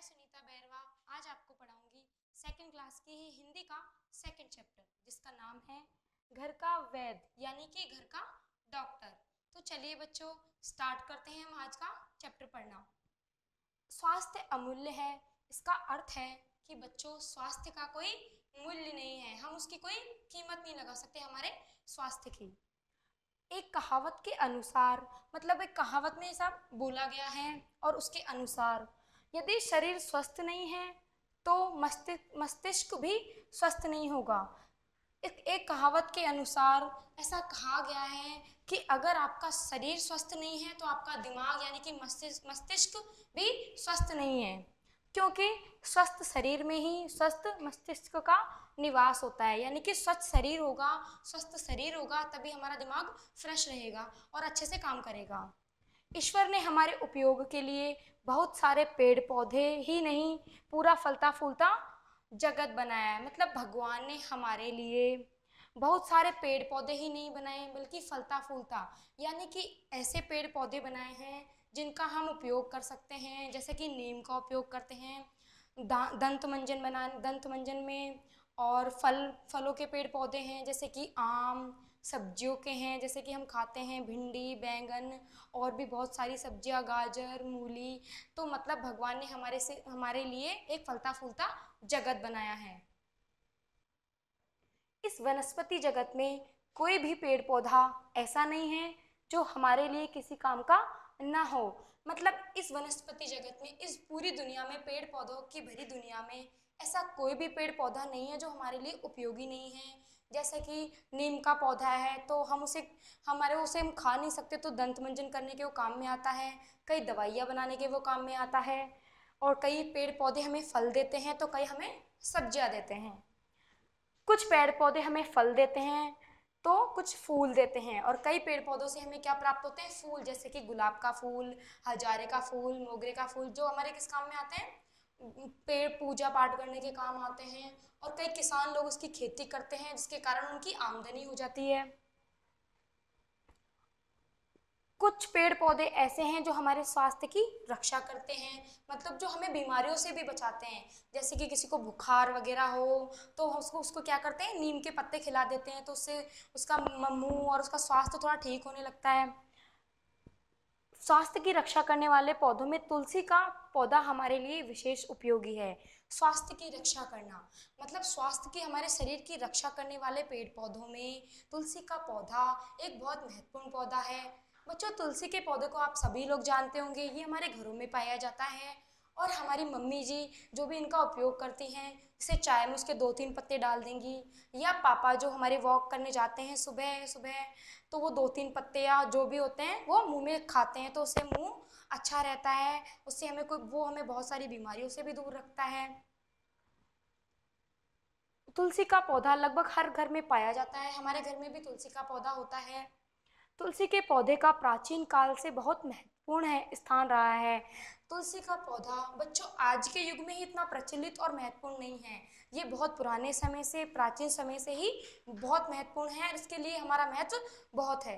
मैं सुनीता बैरवा आज आपको पढ़ाऊंगी सेकंड क्लास की ही हिंदी का सेकंड चैप्टर जिसका नाम है घर का वैद्य यानी कि घर का डॉक्टर तो चलिए बच्चों स्टार्ट करते हैं हम आज का चैप्टर पढ़ना स्वास्थ्य अमूल्य है इसका अर्थ है कि बच्चों स्वास्थ्य का कोई मूल्य नहीं है हम उसकी कोई कीमत नहीं लगा सकते हमारे स्वास्थ्य की एक कहावत के अनुसार मतलब एक कहावत में सब बोला गया है और उसके अनुसार यदि शरीर स्वस्थ नहीं है तो मस्तिष्क मस्तिष्क भी स्वस्थ नहीं होगा एक एक कहावत के अनुसार ऐसा कहा गया है कि अगर आपका शरीर स्वस्थ नहीं है तो आपका दिमाग यानी कि मस्तिष्क मस्तिष्क भी स्वस्थ नहीं है क्योंकि स्वस्थ शरीर में ही स्वस्थ मस्तिष्क का निवास होता है यानी कि स्वच्छ शरीर होगा स्वस्थ शरीर होगा तभी हमारा दिमाग फ्रेश रहेगा और अच्छे से काम करेगा ईश्वर ने हमारे उपयोग के लिए बहुत सारे पेड़ पौधे ही नहीं पूरा फलता फूलता जगत बनाया है मतलब भगवान ने हमारे लिए बहुत सारे पेड़ पौधे ही नहीं बनाए बल्कि फलता फूलता यानी कि ऐसे पेड़ पौधे बनाए हैं जिनका हम उपयोग कर सकते हैं जैसे कि नीम का उपयोग करते हैं दंत मंजन बना दंत मंजन में और फल फलों के पेड़ पौधे हैं जैसे कि आम सब्जियों के हैं जैसे कि हम खाते हैं भिंडी बैंगन और भी बहुत सारी सब्जियां गाजर मूली तो मतलब भगवान ने हमारे से हमारे लिए एक फलता फूलता जगत बनाया है इस वनस्पति जगत में कोई भी पेड़ पौधा ऐसा नहीं है जो हमारे लिए किसी काम का ना हो मतलब इस वनस्पति जगत में इस पूरी दुनिया में पेड़ पौधों की भरी दुनिया में ऐसा कोई भी पेड़ पौधा नहीं है जो हमारे लिए उपयोगी नहीं है जैसे कि नीम का पौधा है तो हम उसे हमारे उसे हम खा नहीं सकते तो दंत मंजन करने के वो काम में आता है कई दवाइयाँ बनाने के वो काम में आता है और कई पेड़ पौधे हमें फल देते हैं तो कई हमें सब्जियाँ देते हैं कुछ पेड़ पौधे हमें फल देते हैं तो कुछ फूल देते हैं और कई पेड़ पौधों से हमें क्या प्राप्त होते हैं फूल जैसे कि गुलाब का फूल हजारे का फूल मोगरे का फूल जो हमारे किस काम में आते हैं पेड़ पूजा पाठ करने के काम आते हैं और कई किसान लोग उसकी खेती करते हैं जिसके कारण उनकी आमदनी हो जाती है कुछ पेड़ पौधे ऐसे हैं जो हमारे स्वास्थ्य की रक्षा करते हैं मतलब जो हमें बीमारियों से भी बचाते हैं जैसे कि किसी को बुखार वगैरह हो तो उसको उसको क्या करते हैं नीम के पत्ते खिला देते हैं तो उससे उसका मुंह और उसका स्वास्थ्य थोड़ा ठीक होने लगता है स्वास्थ्य की रक्षा करने वाले पौधों में तुलसी का पौधा हमारे लिए विशेष उपयोगी है स्वास्थ्य की रक्षा करना मतलब स्वास्थ्य की हमारे शरीर की रक्षा करने वाले पेड़ पौधों में तुलसी का पौधा एक बहुत महत्वपूर्ण पौधा है बच्चों तुलसी के पौधे को आप सभी लोग जानते होंगे ये हमारे घरों में पाया जाता है और हमारी मम्मी जी जो भी इनका उपयोग करती हैं इसे चाय में उसके दो तीन पत्ते डाल देंगी या पापा जो हमारे वॉक करने जाते हैं सुबह सुबह तो वो दो तीन पत्ते या जो भी होते हैं वो मुंह में खाते हैं तो उससे मुंह अच्छा रहता है उससे हमें कोई वो हमें बहुत सारी बीमारियों से भी दूर रखता है तुलसी का पौधा लगभग हर घर में पाया जाता है हमारे घर में भी तुलसी का पौधा होता है तुलसी के पौधे का प्राचीन काल से बहुत महत्वपूर्ण है स्थान रहा है तुलसी का पौधा बच्चों आज के युग में ही इतना प्रचलित और महत्वपूर्ण नहीं है ये बहुत पुराने समय से प्राचीन समय से ही बहुत महत्वपूर्ण है और इसके लिए हमारा महत्व बहुत है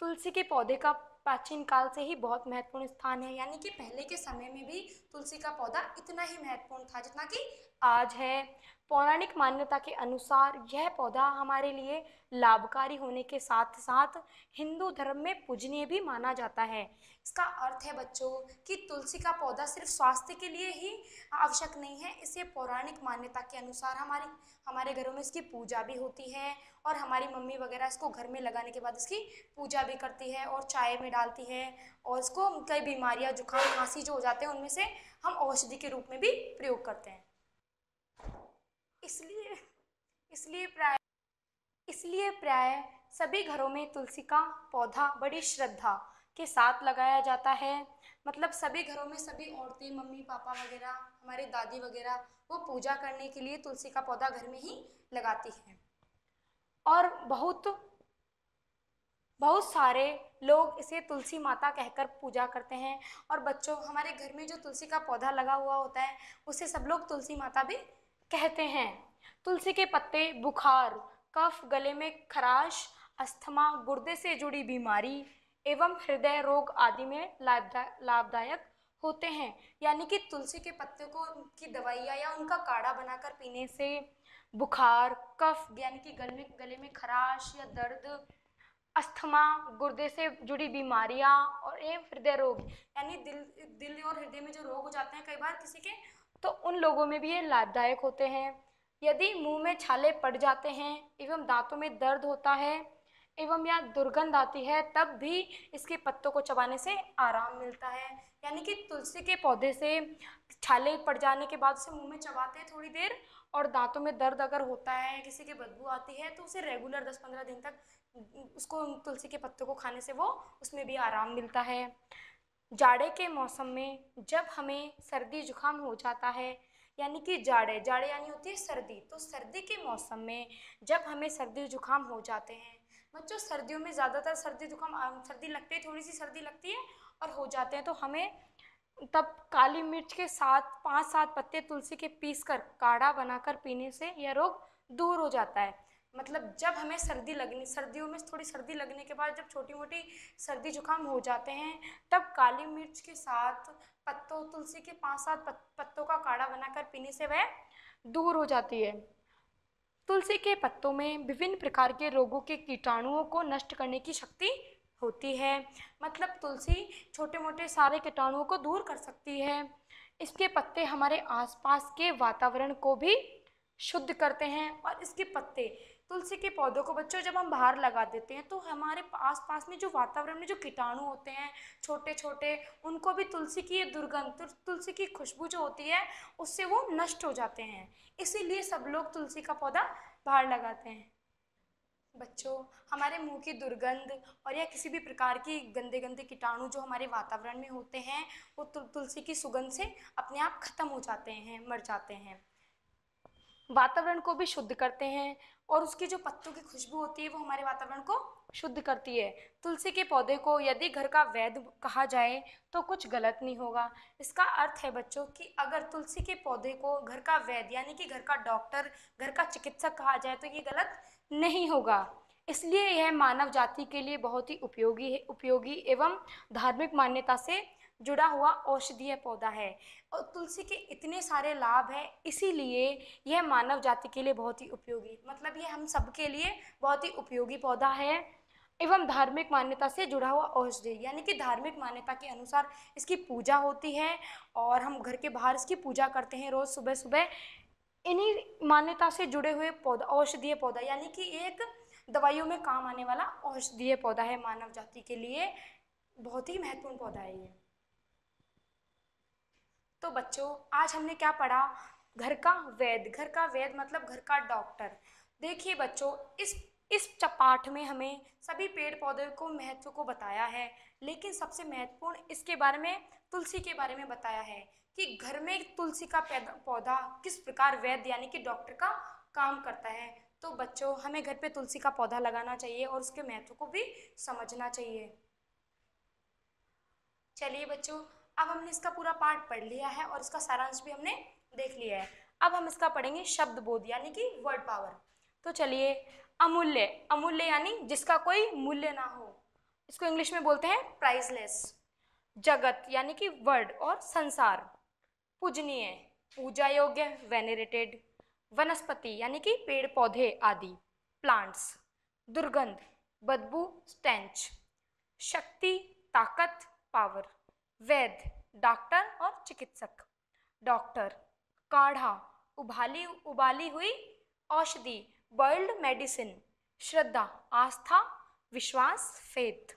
तुलसी के पौधे का प्राचीन काल से ही बहुत महत्वपूर्ण स्थान है यानी कि पहले के समय में भी तुलसी का पौधा इतना ही महत्वपूर्ण था जितना कि आज है पौराणिक मान्यता के अनुसार यह पौधा हमारे लिए लाभकारी होने के साथ साथ हिंदू धर्म में पूजनीय भी माना जाता है इसका अर्थ है बच्चों कि तुलसी का पौधा सिर्फ स्वास्थ्य के लिए ही आवश्यक नहीं है इसे पौराणिक मान्यता के अनुसार हमारी हमारे घरों में इसकी पूजा भी होती है और हमारी मम्मी वगैरह इसको घर में लगाने के बाद इसकी पूजा भी करती है और चाय में डालती है और इसको कई बीमारियाँ जुकाम खांसी जो हो जाते हैं उनमें से हम औषधि के रूप में भी प्रयोग करते हैं इसलिए इसलिए प्राय इसलिए प्राय सभी घरों में तुलसी का पौधा बड़ी श्रद्धा के साथ लगाया जाता है मतलब सभी घरों में सभी औरतें मम्मी पापा वगैरह हमारे दादी वगैरह वो पूजा करने के लिए तुलसी का पौधा घर में ही लगाती हैं और बहुत बहुत सारे लोग इसे तुलसी माता कहकर पूजा करते हैं और बच्चों हमारे घर में जो तुलसी का पौधा लगा हुआ होता है उसे सब लोग तुलसी माता भी कहते हैं तुलसी के पत्ते बुखार कफ गले में खराश अस्थमा गुर्दे से जुड़ी बीमारी एवं हृदय रोग आदि में लाभदा लाभदायक होते हैं यानी कि तुलसी के पत्ते को की दवाइयाँ या उनका काढ़ा बनाकर पीने से बुखार कफ यानी कि गले में गले में खराश या दर्द अस्थमा गुर्दे से जुड़ी बीमारियाँ और एवं हृदय रोग यानी दिल दिल और हृदय में जो रोग हो जाते हैं कई बार किसी के तो उन लोगों में भी ये लाभदायक होते हैं यदि मुंह में छाले पड़ जाते हैं एवं दांतों में दर्द होता है एवं या दुर्गंध आती है तब भी इसके पत्तों को चबाने से आराम मिलता है यानी कि तुलसी के पौधे से छाले पड़ जाने के बाद उसे मुंह में चबाते हैं थोड़ी देर और दांतों में दर्द अगर होता है किसी की बदबू आती है तो उसे रेगुलर दस पंद्रह दिन तक उसको तुलसी के पत्तों को खाने से वो उसमें भी आराम मिलता है जाड़े के मौसम में जब हमें सर्दी जुकाम हो जाता है यानी कि जाड़े जाड़े यानी होती है सर्दी तो सर्दी के मौसम में जब हमें सर्दी जुकाम हो जाते हैं बच्चों सर्दियों में ज़्यादातर सर्दी जुकाम सर्दी लगती है थोड़ी सी सर्दी लगती है और हो जाते हैं तो हमें तब काली मिर्च के साथ पांच सात पत्ते तुलसी के पीस कर काढ़ा बनाकर पीने से यह रोग दूर हो जाता है मतलब जब हमें सर्दी लगनी सर्दियों में थोड़ी सर्दी लगने के बाद जब छोटी मोटी सर्दी जुकाम हो जाते हैं तब काली मिर्च के साथ पत्तों तुलसी के पांच सात पत्तों का काढ़ा बनाकर पीने से वह दूर हो जाती है तुलसी के पत्तों में विभिन्न प्रकार के रोगों के कीटाणुओं को नष्ट करने की शक्ति होती है मतलब तुलसी छोटे मोटे सारे कीटाणुओं को दूर कर सकती है इसके पत्ते हमारे आसपास के वातावरण को भी शुद्ध करते हैं और इसके पत्ते तुलसी के पौधों को बच्चों जब हम बाहर लगा देते हैं तो हमारे आस पास में जो वातावरण में जो कीटाणु होते हैं छोटे छोटे उनको भी तुलसी की ये दुर्गंध तुलसी की खुशबू जो होती है उससे वो नष्ट हो जाते हैं इसीलिए सब लोग तुलसी का पौधा बाहर लगाते हैं बच्चों हमारे मुंह की दुर्गंध और या किसी भी प्रकार की गंदे गंदे कीटाणु जो हमारे वातावरण में होते हैं वो तुलसी की सुगंध से अपने आप ख़त्म हो जाते हैं मर जाते हैं वातावरण को भी शुद्ध करते हैं और उसकी जो पत्तों की खुशबू होती है वो हमारे वातावरण को शुद्ध करती है तुलसी के पौधे को यदि घर का वैध कहा जाए तो कुछ गलत नहीं होगा इसका अर्थ है बच्चों कि अगर तुलसी के पौधे को घर का वैध यानी कि घर का डॉक्टर घर का चिकित्सक कहा जाए तो ये गलत नहीं होगा इसलिए यह मानव जाति के लिए बहुत ही उपयोगी है उपयोगी एवं धार्मिक मान्यता से जुड़ा हुआ औषधीय पौधा है और तुलसी के इतने सारे लाभ हैं इसीलिए यह मानव जाति के लिए बहुत ही उपयोगी मतलब ये हम सबके लिए बहुत ही उपयोगी पौधा है एवं धार्मिक मान्यता से जुड़ा हुआ औषधि यानी कि धार्मिक मान्यता के अनुसार इसकी पूजा होती है और हम घर के बाहर इसकी पूजा करते हैं रोज़ सुबह सुबह इन्हीं मान्यता से जुड़े हुए पौधा औषधीय पौधा यानी कि एक दवाइयों में काम आने वाला औषधीय पौधा है मानव जाति के लिए बहुत ही महत्वपूर्ण पौधा है ये तो बच्चों आज हमने क्या पढ़ा घर का वैद घर का वैद मतलब घर का डॉक्टर देखिए बच्चों इस इस चपाठ में हमें सभी पेड़ पौधे को महत्व को बताया है लेकिन सबसे महत्वपूर्ण इसके बारे में तुलसी के बारे में बताया है कि घर में तुलसी का पौधा किस प्रकार वैद्य यानी कि डॉक्टर का काम करता है तो बच्चों हमें घर पे तुलसी का पौधा लगाना चाहिए और उसके महत्व को भी समझना चाहिए चलिए बच्चों अब हमने इसका पूरा पार्ट पढ़ लिया है और इसका सारांश भी हमने देख लिया है अब हम इसका पढ़ेंगे शब्द बोध यानी कि वर्ड पावर तो चलिए अमूल्य अमूल्य यानी जिसका कोई मूल्य ना हो इसको इंग्लिश में बोलते हैं प्राइसलेस जगत यानी कि वर्ड और संसार पूजनीय पूजा योग्य वेनेरेटेड वनस्पति यानी कि पेड़ पौधे आदि प्लांट्स दुर्गंध बदबू स्टेंच शक्ति ताकत पावर वैद्य डॉक्टर और चिकित्सक डॉक्टर काढ़ा उबाली उबाली हुई औषधि वर्ल्ड मेडिसिन श्रद्धा आस्था विश्वास फेथ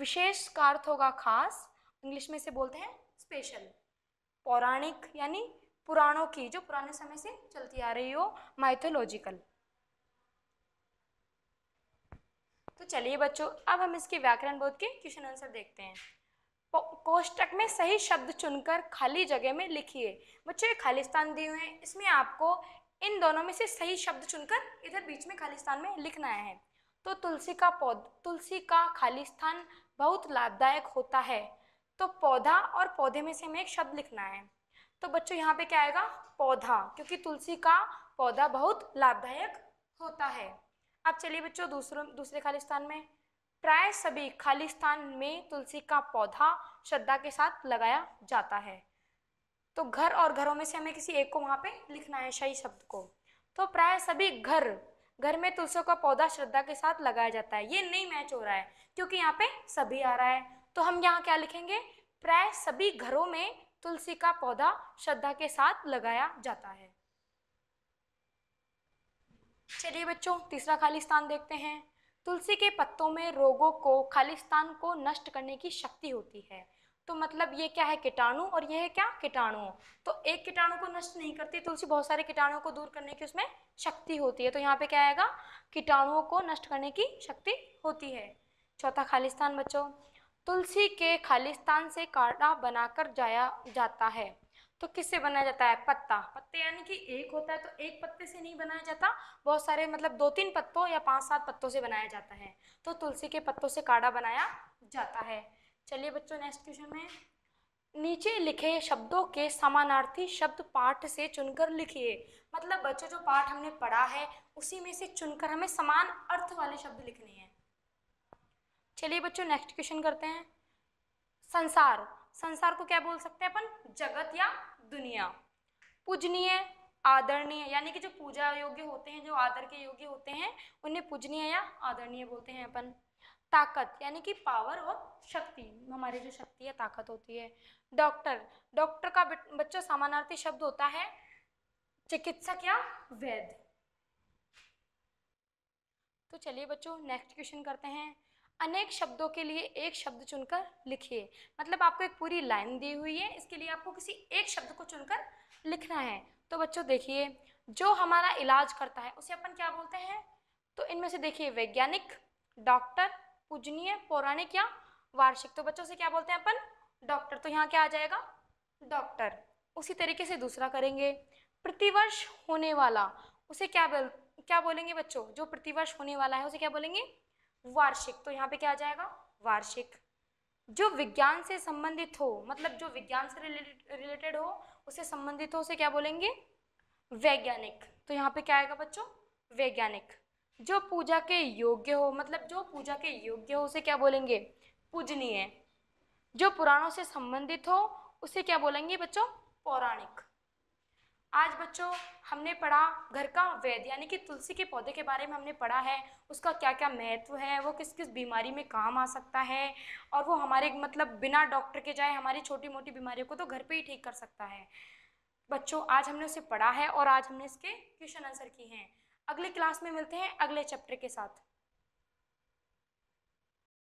विशेष का अर्थ होगा खास इंग्लिश में इसे बोलते हैं स्पेशल पौराणिक यानी पुराणों की जो पुराने समय से चलती आ रही हो माइथोलॉजिकल तो चलिए बच्चों अब हम इसके व्याकरण बोध के क्वेश्चन आंसर देखते हैं कोष्टक में सही शब्द चुनकर खाली जगह में लिखिए बच्चों ये खाली स्थान दिए हुए हैं इसमें आपको इन दोनों में से सही शब्द चुनकर इधर बीच में खाली स्थान में लिखना है तो तुलसी का पौध तुलसी का खाली स्थान बहुत लाभदायक होता है तो पौधा और पौधे में से हमें एक शब्द लिखना है तो बच्चों यहाँ पे क्या आएगा पौधा क्योंकि तुलसी का पौधा बहुत लाभदायक होता है अब चलिए बच्चों दूसरों दूसरे खाली स्थान में प्राय सभी खाली स्थान में तुलसी का पौधा श्रद्धा के साथ लगाया जाता है तो घर और घरों में से हमें किसी एक को वहाँ पे लिखना है शाही शब्द को तो प्राय सभी घर घर में तुलसी का पौधा श्रद्धा के साथ लगाया जाता है ये नहीं मैच हो रहा है क्योंकि यहाँ पे सभी आ रहा है तो हम यहाँ क्या लिखेंगे प्राय सभी घरों में तुलसी का पौधा श्रद्धा के साथ लगाया जाता है चलिए बच्चों तीसरा खाली स्थान देखते हैं तुलसी के पत्तों में रोगों को खालिस्तान को नष्ट करने की शक्ति होती है तो मतलब ये क्या है कीटाणु और ये है क्या कीटाणु तो एक कीटाणु को नष्ट नहीं करती तुलसी बहुत सारे कीटाणुओं को दूर करने की उसमें शक्ति होती है तो यहाँ पे क्या आएगा कीटाणुओं को नष्ट करने की शक्ति होती है चौथा खालिस्तान बच्चों तुलसी के खालिस्तान से काढ़ा बनाकर जाया जाता है तो किससे बनाया जाता है पत्ता पत्ते यानी कि एक होता है तो एक पत्ते से नहीं बनाया जाता बहुत सारे मतलब दो तीन पत्तों या पांच सात पत्तों से बनाया जाता है तो तुलसी के पत्तों से काढ़ा बनाया जाता है चलिए बच्चों नेक्स्ट क्वेश्चन में नीचे लिखे शब्दों के समानार्थी शब्द पाठ से चुनकर लिखिए मतलब बच्चों जो पाठ हमने पढ़ा है उसी में से चुनकर हमें समान अर्थ वाले शब्द लिखने हैं चलिए बच्चों नेक्स्ट क्वेश्चन करते हैं संसार संसार को क्या बोल सकते हैं अपन जगत या दुनिया पूजनीय आदरणीय यानी कि जो पूजा योग्य होते हैं जो आदर के योग्य होते हैं उन्हें पूजनीय या आदरणीय बोलते हैं अपन ताकत यानी कि पावर और शक्ति हमारी जो शक्ति है ताकत होती है डॉक्टर डॉक्टर का बच्चों सामानार्थी शब्द होता है चिकित्सक या वैद्य तो चलिए बच्चों नेक्स्ट क्वेश्चन करते हैं अनेक शब्दों के लिए एक शब्द चुनकर लिखिए मतलब आपको एक पूरी लाइन दी हुई है इसके लिए आपको किसी एक शब्द को चुनकर लिखना है तो बच्चों देखिए जो हमारा इलाज करता है उसे अपन क्या बोलते हैं तो इनमें से देखिए वैज्ञानिक डॉक्टर पूजनीय पौराणिक या वार्षिक तो बच्चों से क्या बोलते हैं अपन डॉक्टर तो यहाँ क्या आ जाएगा डॉक्टर उसी तरीके से दूसरा करेंगे प्रतिवर्ष होने वाला उसे क्या बोल क्या बोलेंगे बच्चों जो प्रतिवर्ष होने वाला है उसे क्या बोलेंगे वार्षिक तो यहाँ पे क्या आ जाएगा वार्षिक जो विज्ञान से संबंधित हो मतलब जो विज्ञान से रिलेटेड हो उसे संबंधित हो उसे क्या बोलेंगे वैज्ञानिक तो यहाँ पे क्या आएगा बच्चों वैज्ञानिक जो पूजा के योग्य हो मतलब जो पूजा के योग्य हो उसे क्या बोलेंगे पूजनीय जो पुराणों से संबंधित हो उसे क्या बोलेंगे बच्चों पौराणिक बच्चों हमने पढ़ा घर का वैद्य यानी कि तुलसी के पौधे के बारे में हमने पढ़ा है उसका क्या क्या महत्व है वो किस किस बीमारी में काम आ सकता है और वो हमारे मतलब बिना डॉक्टर के जाए हमारी छोटी मोटी बीमारियों को तो घर पे ही ठीक कर सकता है बच्चों आज हमने उसे पढ़ा है और आज हमने इसके क्वेश्चन आंसर किए हैं अगले क्लास में मिलते हैं अगले चैप्टर के साथ